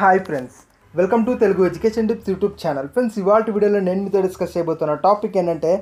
hi friends welcome to Telugu education tips YouTube channel friends ఇవాళ వీడియోలో నేను మీతో డిస్కస్ చేయబోతున్న టాపిక్ ఏంటంటే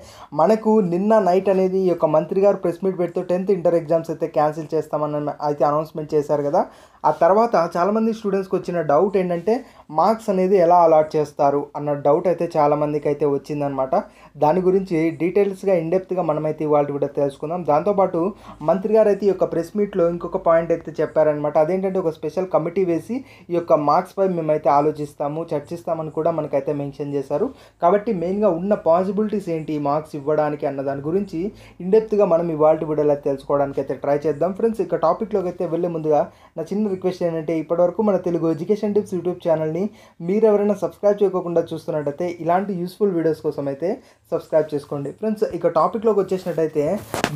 మనకు నిన్న నైట్ అనేది ఈ యొక్క మంత్రి గారు ప్రెస్ మీట్ పెడుతూ టెన్త్ ఇంటర్ ఎగ్జామ్స్ అయితే క్యాన్సిల్ చేస్తామని అయితే అనౌన్స్మెంట్ చేశారు కదా ఆ తర్వాత చాలామంది స్టూడెంట్స్కి వచ్చిన డౌట్ ఏంటంటే మార్క్స్ అనేది ఎలా అలాట్ చేస్తారు అన్న డౌట్ అయితే చాలామందికి అయితే వచ్చిందనమాట దాని గురించి డీటెయిల్స్గా ఇండెప్త్గా మనమైతే ఇవాళ కూడా తెలుసుకుందాం దాంతోపాటు మంత్రి గారు అయితే ఈ యొక్క ప్రెస్ మీట్లో ఇంకొక పాయింట్ అయితే చెప్పారనమాట అదేంటంటే ఒక స్పెషల్ కమిటీ వేసి ఈ యొక్క మార్క్స్పై మేమైతే ఆలోచిస్తాము చర్చిస్తామని కూడా మనకైతే మెన్షన్ చేశారు కాబట్టి మెయిన్గా ఉన్న పాసిబిలిటీస్ ఏంటి ఈ మార్క్స్ ఇవ్వడానికి అన్న దాని గురించి ఇండెప్త్గా మనం ఇవాళ వీడియోలో తెలుసుకోవడానికి అయితే ట్రై చేద్దాం ఫ్రెండ్స్ ఇక టాపిక్లోకి అయితే వెళ్ళే ముందుగా నా చిన్న రిక్వెస్ట్ ఏంటంటే ఇప్పటివరకు మన Telugu education tips YouTube channel ఛానల్ని మీరు ఎవరైనా సబ్స్క్రైబ్ చేయకుండా చూస్తున్నట్టయితే ఇలాంటి యూస్ఫుల్ వీడియోస్ కోసం అయితే సబ్స్క్రైబ్ చేసుకోండి ఫ్రెండ్స్ ఇక టాపిక్లోకి వచ్చేసినట్టయితే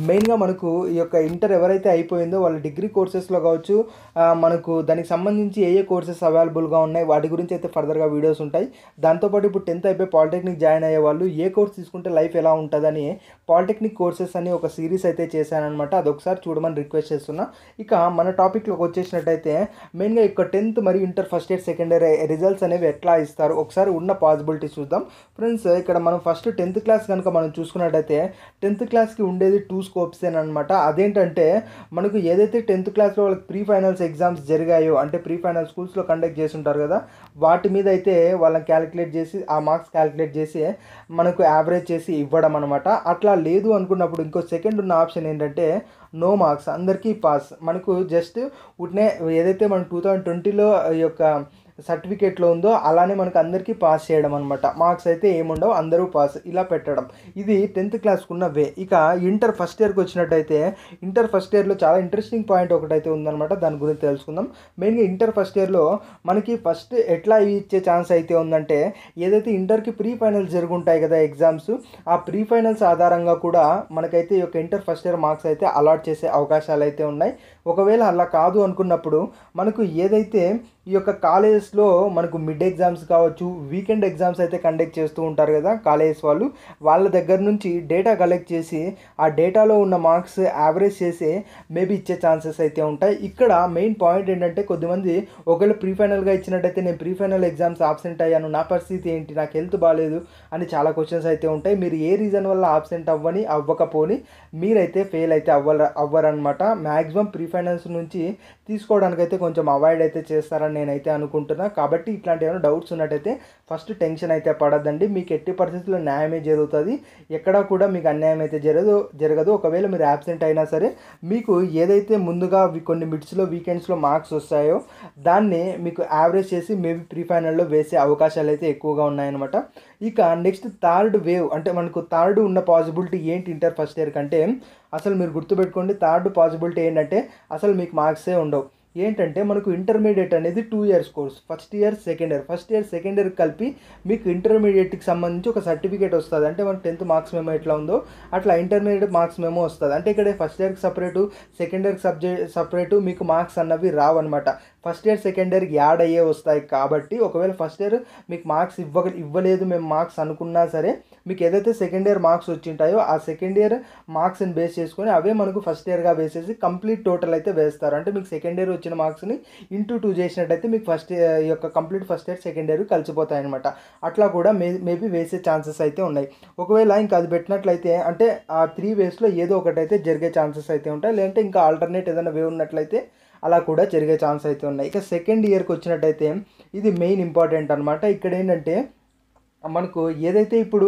మెయిన్గా మనకు ఈ యొక్క ఇంటర్ ఎవరైతే అయిపోయిందో వాళ్ళ డిగ్రీ కోర్సెస్లో కావచ్చు మనకు దానికి సంబంధించి ఏ ఏ కోర్సెస్ అవైలబుల్గా ఉన్నాయి వాటి గురించి అయితే ఫర్దర్గా వీడియోస్ ఉంటాయి దాంతోపాటు ఇప్పుడు టెన్త్ అయిపోయి పాలిటెక్నిక్ జాయిన్ అయ్యే వాళ్ళు ఏ కోర్స్ తీసుకుంటే లైఫ్ ఎలా ఉంటుందని పాలిటెక్నిక్ కోర్సెస్ అని ఒక సిరీస్ అయితే చేశానమాట అదొకసారి చూడమని రిక్వెస్ట్ చేస్తున్నా ఇక మన టాపిక్లోకి వచ్చేసినట్టయితే మెయిన్గా ఇక టెన్త్ మరియు inter first year second year results అనేవి ఎట్లా ఇస్తారు ఒకసారి ఉన్న పాసిబిలిటీ చూద్దాం ఫ్రెండ్స్ ఇక్కడ మనం ఫస్ట్ టెన్త్ క్లాస్ కనుక మనం చూసుకున్నట్టయితే టెన్త్ క్లాస్కి ఉండేది టూ స్కోప్స్ అనమాట అదేంటంటే మనకు ఏదైతే టెన్త్ క్లాస్లో వాళ్ళకి ప్రీ ఫైనల్స్ ఎగ్జామ్స్ జరిగాయో అంటే ప్రీ ఫైనల్ స్కూల్స్లో కండక్ట్ చేసి ఉంటారు కదా వాటి మీద అయితే వాళ్ళని క్యాలిక్యులేట్ చేసి ఆ మార్క్స్ క్యాలిక్యులేట్ చేసి మనకు యావరేజ్ చేసి ఇవ్వడం అనమాట అట్లా లేదు అనుకున్నప్పుడు ఇంకో సెకండ్ ఉన్న ఆప్షన్ ఏంటంటే నో మార్క్స్ అందరికీ పాస్ మనకు జస్ట్ ఉట్నే ఏదైతే మనం టూ థౌజండ్ ట్వంటీలో ఈ యొక్క సర్టిఫికేట్లో ఉందో అలానే మనకు అందరికీ పాస్ చేయడం అనమాట మార్క్స్ అయితే ఏముండవు అందరూ పాస్ ఇలా పెట్టడం ఇది టెన్త్ క్లాస్కి ఉన్న వే ఇక ఇంటర్ ఫస్ట్ ఇయర్కి వచ్చినట్టయితే ఇంటర్ ఫస్ట్ ఇయర్లో చాలా ఇంట్రెస్టింగ్ పాయింట్ ఒకటైతే ఉందనమాట దాని గురించి తెలుసుకుందాం మెయిన్గా ఇంటర్ ఫస్ట్ ఇయర్లో మనకి ఫస్ట్ ఎట్లా ఇచ్చే ఛాన్స్ అయితే ఉందంటే ఏదైతే ఇంటర్కి ప్రీ ఫైనల్స్ జరుగుంటాయి కదా ఎగ్జామ్స్ ఆ ప్రీ ఫైనల్స్ ఆధారంగా కూడా మనకైతే ఈ యొక్క ఇంటర్ ఫస్ట్ ఇయర్ మార్క్స్ అయితే అలాట్ చేసే అవకాశాలు అయితే ఉన్నాయి ఒకవేళ అలా కాదు అనుకున్నప్పుడు మనకు ఏదైతే ఈ యొక్క కాలేజెస్లో మనకు మిడ్ ఎగ్జామ్స్ కావచ్చు వీకెండ్ ఎగ్జామ్స్ అయితే కండక్ట్ చేస్తూ ఉంటారు కదా కాలేజెస్ వాళ్ళు వాళ్ళ దగ్గర నుంచి డేటా కలెక్ట్ చేసి ఆ డేటాలో ఉన్న మార్క్స్ యావరేజ్ చేసి మేబీ ఇచ్చే ఛాన్సెస్ అయితే ఉంటాయి ఇక్కడ మెయిన్ పాయింట్ ఏంటంటే కొద్దిమంది ఒకవేళ ప్రీ ఫైనల్గా ఇచ్చినట్టయితే నేను ప్రీ ఫైనల్ ఎగ్జామ్స్ ఆబ్సెంట్ అయ్యాను నా పరిస్థితి ఏంటి నాకు హెల్త్ బాగాలేదు అని చాలా క్వశ్చన్స్ అయితే ఉంటాయి మీరు ఏ రీజన్ వల్ల ఆబ్సెంట్ అవ్వని అవ్వకపోని మీరైతే ఫెయిల్ అయితే అవ్వ అవ్వరనమాట మ్యాక్సిమం ప్రీ ఫైనల్స్ నుంచి తీసుకోవడానికైతే కొంచెం అవాయిడ్ అయితే చేస్తారని అని నేనైతే అనుకుంటున్నాను కాబట్టి ఇట్లాంటి ఏమైనా డౌట్స్ ఉన్నట్టయితే ఫస్ట్ టెన్షన్ అయితే పడద్దండి మీకు ఎట్టి పరిస్థితుల్లో న్యాయమే జరుగుతుంది ఎక్కడా కూడా మీకు అన్యాయం అయితే జరగదు జరగదు ఒకవేళ మీరు యాబ్సెంట్ అయినా సరే మీకు ఏదైతే ముందుగా కొన్ని మిడ్స్లో వీకెండ్స్లో మార్క్స్ వస్తాయో దాన్ని మీకు యావరేజ్ చేసి మేబీ ప్రీ ఫైనల్లో వేసే అవకాశాలు అయితే ఎక్కువగా ఉన్నాయన్నమాట ఇక నెక్స్ట్ థర్డ్ వేవ్ అంటే మనకు థర్డ్ ఉన్న పాసిబిలిటీ ఏంటి ఇంటర్ ఫస్ట్ ఇయర్ కంటే అసలు మీరు గుర్తుపెట్టుకోండి థర్డ్ పాసిబిలిటీ ఏంటంటే అసలు మీకు మార్క్సే ఉండవు ఏంటంటే మనకు ఇంటర్మీడియట్ అనేది two years course first year second year first year second year కలిపి మీకు ఇంటర్మీడియట్కి సంబంధించి ఒక సర్టిఫికేట్ వస్తుంది అంటే మనకు టెన్త్ మార్క్స్ మేము ఎట్లా ఉందో అట్లా ఇంటర్మీడియట్ మార్క్స్ మేము వస్తుంది అంటే ఇక్కడ ఫస్ట్ ఇయర్కి సపరేటు సెకండ్ ఇయర్కి సబ్జెక్ట్ సపరేటు మీకు మార్క్స్ అన్నవి అనమాట ఫస్ట్ ఇయర్ సెకండ్ ఇయర్కి యాడ్ అయ్యే వస్తాయి కాబట్టి ఒకవేళ ఫస్ట్ ఇయర్ మీకు మార్క్స్ ఇవ్వ ఇవ్వలేదు మేము మార్క్స్ అనుకున్నా సరే మీకు ఏదైతే సెకండ్ ఇయర్ మార్క్స్ వచ్చింటాయో ఆ సెకండ్ ఇయర్ మార్క్స్ని బేస్ చేసుకొని అవే మనకు ఫస్ట్ ఇయర్గా వేసేసి కంప్లీట్ టోటల్ అయితే వేస్తారు అంటే మీకు సెకండ్ ఇయర్ వచ్చిన మార్క్స్ని ఇంటూ టూ చేసినట్టయితే మీకు ఫస్ట్ ఇయర్ యొక్క complete first year second year కలిసిపోతాయి అనమాట అట్లా కూడా మే మేబీ వేసే ఛాన్సెస్ అయితే ఉన్నాయి ఒకవేళ ఇంకా అది పెట్టినట్లయితే అంటే ఆ త్రీ వేస్లో ఏదో ఒకటైతే జరిగే ఛాన్సెస్ అయితే ఉంటాయి లేదంటే ఇంకా ఆల్టర్నేట్ ఏదైనా వే ఉన్నట్లయితే అలా కూడా జరిగే ఛాన్స్ అయితే ఉన్నాయి ఇక సెకండ్ ఇయర్కి వచ్చినట్టయితే ఇది మెయిన్ ఇంపార్టెంట్ అనమాట ఇక్కడ ఏంటంటే మనకు ఏదైతే ఇప్పుడు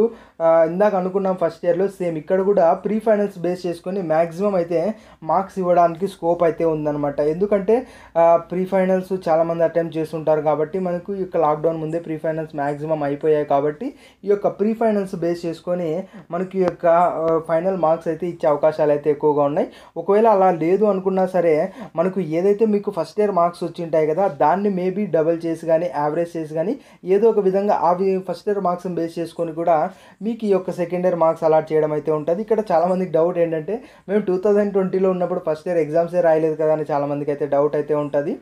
ఇందాక అనుకున్నాం ఫస్ట్ ఇయర్లో సేమ్ ఇక్కడ కూడా ప్రీ ఫైనల్స్ బేస్ చేసుకొని మ్యాక్సిమం అయితే మార్క్స్ ఇవ్వడానికి స్కోప్ అయితే ఉందన్నమాట ఎందుకంటే ప్రీ ఫైనల్స్ చాలామంది అటెంప్ట్ చేస్తుంటారు కాబట్టి మనకు ఈ యొక్క లాక్డౌన్ ముందే ప్రీ ఫైనల్స్ మ్యాక్సిమం అయిపోయాయి కాబట్టి ఈ యొక్క ప్రీ ఫైనల్స్ బేస్ చేసుకొని మనకి ఈ యొక్క ఫైనల్ మార్క్స్ అయితే ఇచ్చే అవకాశాలు అయితే ఎక్కువగా ఉన్నాయి ఒకవేళ అలా లేదు అనుకున్నా సరే మనకు ఏదైతే మీకు ఫస్ట్ ఇయర్ మార్క్స్ వచ్చి ఉంటాయి కదా దాన్ని మేబీ డబల్ చేసి కానీ యావరేజ్ చేసి కానీ ఏదో ఒక విధంగా అవి ఫస్ట్ ఇయర్ ఇయర్ మార్క్స్ని బేస్ చేసుకొని కూడా మీకు ఈ యొక్క సెకండ్ ఇయర్ మార్క్స్ అలాట్ చేయడం అయితే ఉంటుంది ఇక్కడ చాలామందికి డౌట్ ఏంటంటే మేము టూ థౌజండ్ ట్వంటీలో ఉన్నప్పుడు ఫస్ట్ ఇయర్ ఎగ్జామ్సే రాయలేదు కదా అని చాలామందికి అయితే డౌట్ అయితే ఉంటుంది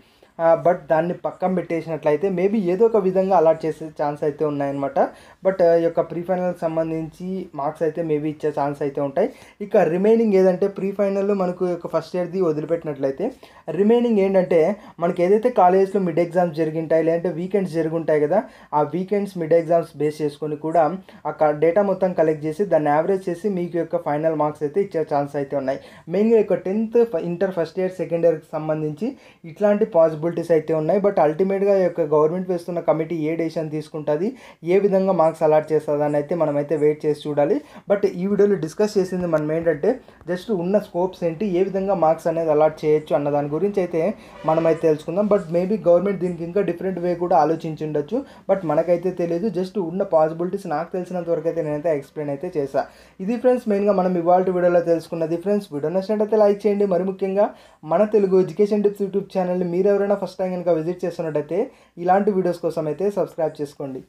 బట్ దాన్ని పక్కన పెట్టేసినట్లయితే మేబీ ఏదో ఒక విధంగా అలాట్ చేసే ఛాన్స్ అయితే ఉన్నాయన్నమాట బట్ ఈ యొక్క ప్రీ ఫైనల్కి సంబంధించి మార్క్స్ అయితే మేబీ ఇచ్చే ఛాన్స్ అయితే ఉంటాయి ఇక రిమైనింగ్ ఏదంటే ప్రీ ఫైనల్లో మనకు యొక్క ఫస్ట్ ఇయర్ది వదిలిపెట్టినట్లయితే రిమైనింగ్ ఏంటంటే మనకి ఏదైతే కాలేజ్లో మిడ్ ఎగ్జామ్స్ జరిగింటాయి లేదంటే వీకెండ్స్ జరుగుంటాయి కదా ఆ వీకెండ్స్ మిడ్ ఎగ్జామ్స్ బేస్ చేసుకొని కూడా ఆ డేటా మొత్తం కలెక్ట్ చేసి దాన్ని యావరేజ్ చేసి మీకు యొక్క ఫైనల్ మార్క్స్ అయితే ఇచ్చే ఛాన్స్ అయితే ఉన్నాయి మెయిన్గా యొక్క tenth inter first year second ఇయర్కి సంబంధించి ఇట్లాంటి పాసిబుల్ పాసిబిలిటీస్ అయితే ఉన్నాయి బట్ అల్టిమేట్గా యొక్క గవర్నమెంట్ వేస్తున్న కమిటీ ఏ డెసిషన్ తీసుకుంటుంది ఏ విధంగా మార్క్స్ అలాట్ చేస్తుంది అని అయితే మనమైతే వెయిట్ చేసి చూడాలి బట్ ఈ వీడియోలో డిస్కస్ చేసింది మనం ఏంటంటే జస్ట్ ఉన్న స్కోప్స్ ఏంటి ఏ విధంగా మార్క్స్ అనేది అలాట్ చేయొచ్చు అన్న దాని గురించి అయితే మనమైతే తెలుసుకుందాం బట్ మేబీ గవర్నమెంట్ దీనికి ఇంకా డిఫరెంట్ వే కూడా ఆలోచించి ఉండొచ్చు బట్ మనకైతే తెలియదు జస్ట్ ఉన్న పాసిబిలిటీస్ నాకు తెలిసినంత వరకు అయితే నేనైతే ఎక్స్ప్లెయిన్ అయితే చేశా ఇది ఫ్రెండ్స్ మెయిన్గా మనం ఇవాళ వీడియోలో తెలుసుకున్నది ఫ్రెండ్స్ వీడియో నచ్చినట్టయితే లైక్ చేయండి మరి ముఖ్యంగా మన తెలుగు ఎడ్యుకేషన్ టిప్స్ యూట్యూబ్ ఛానల్ని మీరు ఎవరైనా ఫస్ట్ టైం కనుక విజిట్ చేస్తున్నట్టయితే ఇలాంటి వీడియోస్ కోసం అయితే సబ్స్క్రైబ్ చేసుకోండి